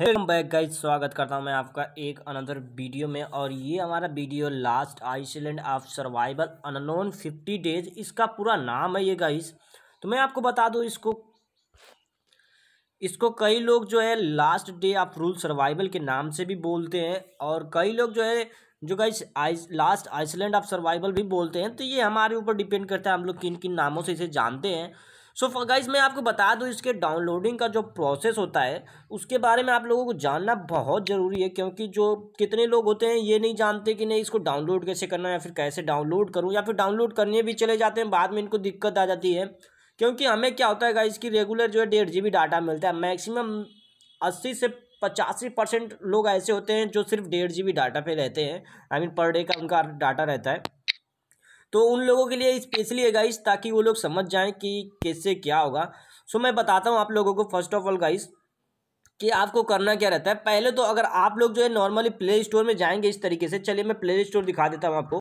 हेलम back guys स्वागत करता हूं मैं आपका एक अनदर वीडियो में और ये हमारा video last island of survival unknown fifty days इसका पूरा नाम है ये गाइस तो मैं आपको बता दूं इसको इसको कई लोग जो है last day of rule survival के नाम से भी बोलते हैं और कई लोग जो है जो guys ice last island of survival भी बोलते हैं तो ये हमारे ऊपर डिपेंड करता है हम लोग किन किन नामों से इसे जानते हैं सो so, गाइज मैं आपको बता दूँ इसके डाउनलोडिंग का जो प्रोसेस होता है उसके बारे में आप लोगों को जानना बहुत ज़रूरी है क्योंकि जो कितने लोग होते हैं ये नहीं जानते कि नहीं इसको डाउनलोड कैसे करना है या फिर कैसे डाउनलोड करूँ या फिर डाउनलोड करने भी चले जाते हैं बाद में इनको दिक्कत आ जाती है क्योंकि हमें क्या होता है गाइज की रेगुलर जो है डेढ़ जी डाटा मिलता है मैक्सिमम अस्सी से पचासी परसेंट लोग ऐसे होते हैं जो सिर्फ डेढ़ जी डाटा पे रहते हैं आई मीन पर डे का उनका डाटा रहता है तो उन लोगों के लिए स्पेशली है गाइस ताकि वो लोग समझ जाएं कि कैसे क्या होगा सो मैं बताता हूँ आप लोगों को फर्स्ट ऑफ ऑल गाइस कि आपको करना क्या रहता है पहले तो अगर आप लोग जो है नॉर्मली प्ले स्टोर में जाएंगे इस तरीके से चलिए मैं प्ले स्टोर दिखा देता हूँ आपको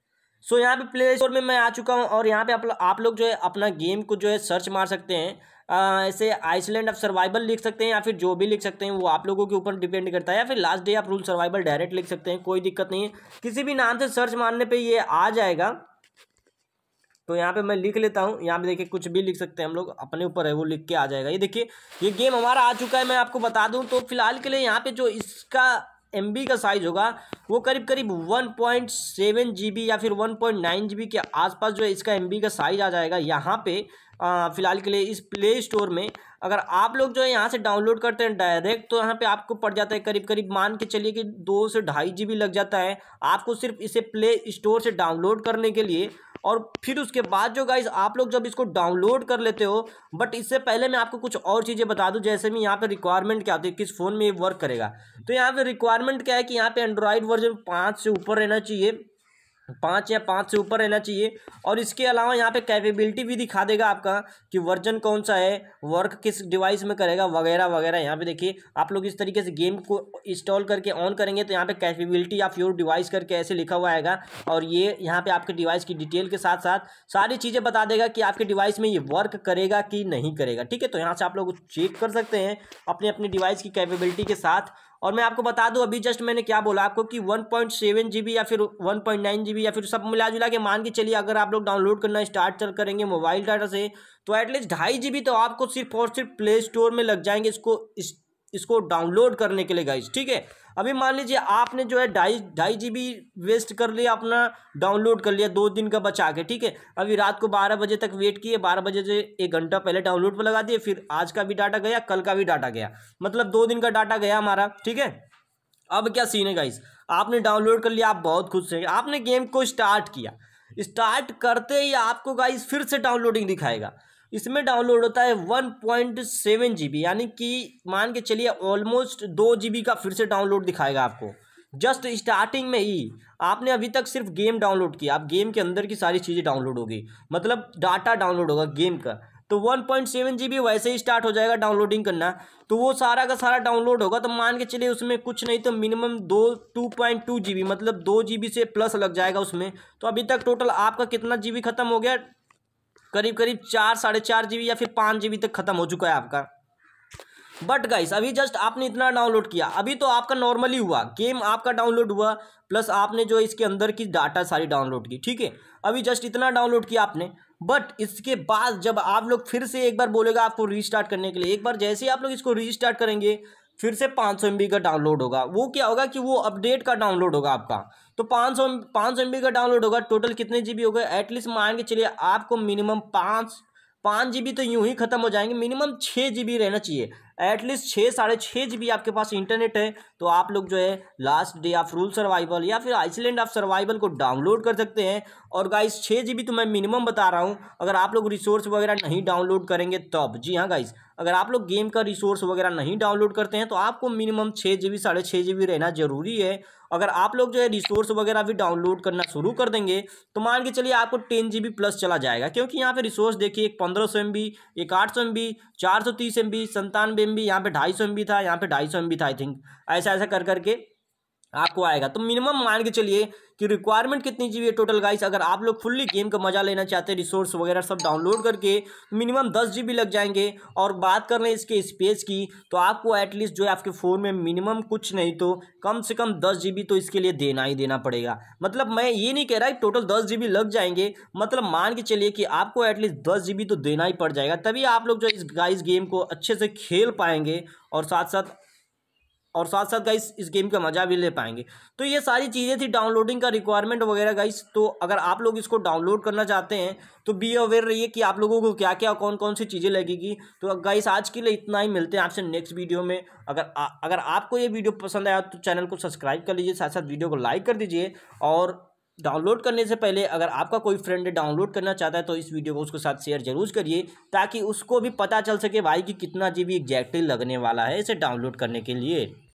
सो so, यहाँ पे प्ले स्टोर में मैं आ चुका हूँ और यहाँ पे आप, आप लोग जो है अपना गेम को जो है सर्च मार सकते हैं ऐसे आइसलैंड ऑफ सर्वाइवल लिख सकते हैं या फिर जो भी लिख सकते हैं वो आप लोगों के ऊपर डिपेंड करता है या फिर लास्ट डे आप रूल सर्वाइवल डायरेक्ट लिख सकते हैं कोई दिक्कत नहीं है किसी भी नाम से सर्च मारने पर ये आ जाएगा तो यहाँ पे मैं लिख लेता हूँ यहाँ पे देखिए कुछ भी लिख सकते हैं हम लोग अपने ऊपर है वो लिख के आ जाएगा ये देखिए ये गेम हमारा आ चुका है मैं आपको बता दूँ तो फिलहाल के लिए यहाँ पे जो इसका एम का साइज़ होगा वो करीब करीब वन पॉइंट या फिर वन पॉइंट के आसपास जो है इसका एम का साइज़ आ जाएगा यहाँ पे फ़िलहाल के लिए इस प्ले स्टोर में अगर आप लोग जो है यहाँ से डाउनलोड करते हैं डायरेक्ट तो यहाँ पे आपको पड़ जाता है करीब करीब मान के चलिए कि दो से ढाई जी लग जाता है आपको सिर्फ इसे प्ले स्टोर से डाउनलोड करने के लिए और फिर उसके बाद जो गाइस आप लोग जब इसको डाउनलोड कर लेते हो बट इससे पहले मैं आपको कुछ और चीज़ें बता दूं जैसे मैं यहाँ पे रिक्वायरमेंट क्या होती है किस फ़ोन में ये वर्क करेगा तो यहाँ पे रिक्वायरमेंट क्या है कि यहाँ पे एंड्रॉयड वर्जन पाँच से ऊपर रहना चाहिए पाँच या पाँच से ऊपर रहना चाहिए और इसके अलावा यहाँ पे कैपेबिलिटी भी दिखा देगा आपका कि वर्जन कौन सा है वर्क किस डिवाइस में करेगा वगैरह वगैरह यहाँ पे देखिए आप लोग इस तरीके से गेम को इंस्टॉल करके ऑन करेंगे तो यहाँ पे कैपेबिलिटी ऑफ योर डिवाइस करके ऐसे लिखा हुआ आएगा और ये यहाँ पर आपके डिवाइस की डिटेल के साथ साथ सारी चीज़ें बता देगा कि आपके डिवाइस में ये वर्क करेगा कि नहीं करेगा ठीक है तो यहाँ से आप लोग चेक कर सकते हैं अपने अपने डिवाइस की कैपेबिलिटी के साथ और मैं आपको बता दूं अभी जस्ट मैंने क्या बोला आपको कि 1.7 जीबी या फिर 1.9 जीबी या फिर सब मिला जुला के मान के चलिए अगर आप लोग डाउनलोड करना स्टार्ट करेंगे मोबाइल डाटा से तो एटलीस्ट ढाई जी तो आपको सिर्फ और सिर्फ प्ले स्टोर में लग जाएंगे इसको इस इसको डाउनलोड करने के लिए गाइज ठीक है अभी मान लीजिए आपने जो है ढाई ढाई जी बी वेस्ट कर लिया अपना डाउनलोड कर लिया दो दिन का बचा के ठीक है अभी रात को बारह बजे तक वेट किए बारह बजे से एक घंटा पहले डाउनलोड पर लगा दिए फिर आज का भी डाटा गया कल का भी डाटा गया मतलब दो दिन का डाटा गया हमारा ठीक है अब क्या सीन है गाइज आपने डाउनलोड कर लिया आप बहुत खुश हैं आपने गेम को स्टार्ट किया स्टार्ट करते ही आपको गाइज फिर से डाउनलोडिंग दिखाएगा इसमें डाउनलोड होता है one point seven G B यानी कि मान के चलिए ऑलमोस्ट दो जी बी का फिर से डाउनलोड दिखाएगा आपको जस्ट स्टार्टिंग में ही आपने अभी तक सिर्फ गेम डाउनलोड किया आप गेम के अंदर की सारी चीज़ें डाउनलोड होगी मतलब डाटा डाउनलोड होगा गेम का तो one point seven G B वैसे ही स्टार्ट हो जाएगा डाउनलोडिंग करना तो वो सारा का सारा डाउनलोड होगा तो मान के चलिए उसमें कुछ नहीं तो मिनिमम दो two point two G B मतलब दो जी बी से प्लस लग जाएगा उसमें तो अभी तक टोटल आपका कितना जी बी खत्म हो गया करीब करीब चार साढ़े चार जी या फिर पाँच जी तक खत्म हो चुका है आपका बट गाइस अभी जस्ट आपने इतना डाउनलोड किया अभी तो आपका नॉर्मली हुआ गेम आपका डाउनलोड हुआ प्लस आपने जो इसके अंदर की डाटा सारी डाउनलोड की ठीक है अभी जस्ट इतना डाउनलोड किया आपने बट इसके बाद जब आप लोग फिर से एक बार बोलेगा आपको रीस्टार्ट करने के लिए एक बार जैसे ही आप लोग इसको रीस्टार्ट करेंगे फिर से पाँच सौ का डाउनलोड होगा वो क्या होगा कि वो अपडेट का डाउनलोड होगा आपका तो पाँच सौ पाँच सौ का डाउनलोड होगा टोटल कितने जी हो गए एटलीस्ट मान के चलिए आपको मिनिमम पाँच पाँच जी तो यूं ही खत्म हो जाएंगे मिनिमम छः जी रहना चाहिए एटलीस्ट छः साढ़े छः जी बी आपके पास इंटरनेट है तो आप लोग जो है last day of rule survival या फिर आइसलैंड ऑफ सर्वाइवल को डाउनलोड कर सकते हैं और गाइस छः जी बी तो मैं मिनिमम बता रहा हूँ अगर आप लोग रिसोर्स वगैरह नहीं डाउनलोड करेंगे तब जी हाँ गाइस अगर आप लोग गेम का रिसोर्स वगैरह नहीं डाउनलोड करते हैं तो आपको मिनिमम छः जी बी साढ़े छः जी बी रहना ज़रूरी है अगर आप लोग जो है रिसोर्स वगैरह भी डाउनलोड करना शुरू कर देंगे तो मान के चलिए आपको टेन जी बी प्लस चला जाएगा क्योंकि यहाँ पे रिसोर्स देखिए एक पंद्रह सौ एम बी एक आठ सौ एम बी चार सौ तीस एम बी संतानवे एम बी यहाँ पे ढाई सौ एम बी था यहाँ पे ढाई सौ एम बी था आई थिंक ऐसा ऐसा कर करके आपको आएगा तो मिनिमम मान के चलिए कि रिक्वायरमेंट कितनी जी है टोटल गाइस अगर आप लोग फुल्ली गेम का मजा लेना चाहते हैं रिसोर्स वगैरह सब डाउनलोड करके मिनिमम दस जी लग जाएंगे और बात कर रहे हैं इसके स्पेस की तो आपको एटलीस्ट जो है आपके फ़ोन में मिनिमम कुछ नहीं तो कम से कम दस जी तो इसके लिए देना ही देना पड़ेगा मतलब मैं ये नहीं कह रहा कि टोटल दस जी लग जाएंगे मतलब मान के चलिए कि आपको एटलीस्ट दस जी तो देना ही पड़ जाएगा तभी आप लोग जो इस गाइस गेम को अच्छे से खेल पाएंगे और साथ साथ और साथ साथ गाइस इस गेम का मज़ा भी ले पाएंगे तो ये सारी चीज़ें थी डाउनलोडिंग का रिक्वायरमेंट वगैरह गाइस तो अगर आप लोग इसको डाउनलोड करना चाहते हैं तो बी अवेयर रहिए कि आप लोगों को क्या क्या कौन कौन सी चीज़ें लगेगी तो गाइस आज के लिए इतना ही मिलते हैं आपसे नेक्स्ट वीडियो में अगर आ, अगर आपको ये वीडियो पसंद आया तो चैनल को सब्सक्राइब कर लीजिए साथ साथ वीडियो को लाइक कर दीजिए और डाउनलोड करने से पहले अगर आपका कोई फ्रेंड डाउनलोड करना चाहता है तो इस वीडियो को उसके साथ शेयर जरूर करिए ताकि उसको भी पता चल सके भाई कि कितना जी बी एग्जैक्टली लगने वाला है इसे डाउनलोड करने के लिए